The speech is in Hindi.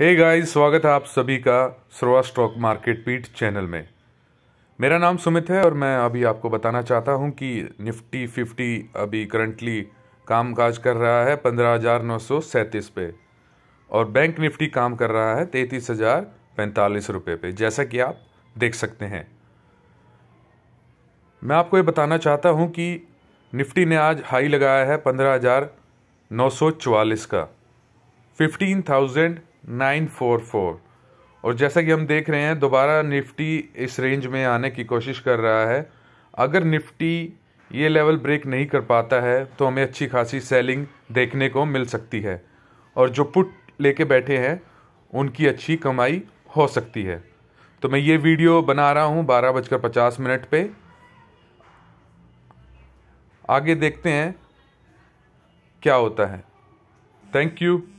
हे hey गाइस स्वागत है आप सभी का श्रोआ स्टॉक मार्केट पीट चैनल में मेरा नाम सुमित है और मैं अभी आपको बताना चाहता हूं कि निफ्टी फिफ्टी अभी करंटली काम काज कर रहा है पंद्रह हज़ार नौ सौ सैंतीस पे और बैंक निफ्टी काम कर रहा है तैंतीस हज़ार पैंतालीस रुपये पे जैसा कि आप देख सकते हैं मैं आपको ये बताना चाहता हूँ कि निफ्टी ने आज हाई लगाया है पंद्रह हज़ार नौ सौ चवालीस का fifteen thousand nine four four और जैसा कि हम देख रहे हैं दोबारा निफ्टी इस रेंज में आने की कोशिश कर रहा है अगर निफ्टी ये लेवल ब्रेक नहीं कर पाता है तो हमें अच्छी खासी सेलिंग देखने को मिल सकती है और जो पुट लेके बैठे हैं उनकी अच्छी कमाई हो सकती है तो मैं ये वीडियो बना रहा हूँ बारह बजकर पचास मिनट पे आगे देखते हैं क्या होता है थैंक यू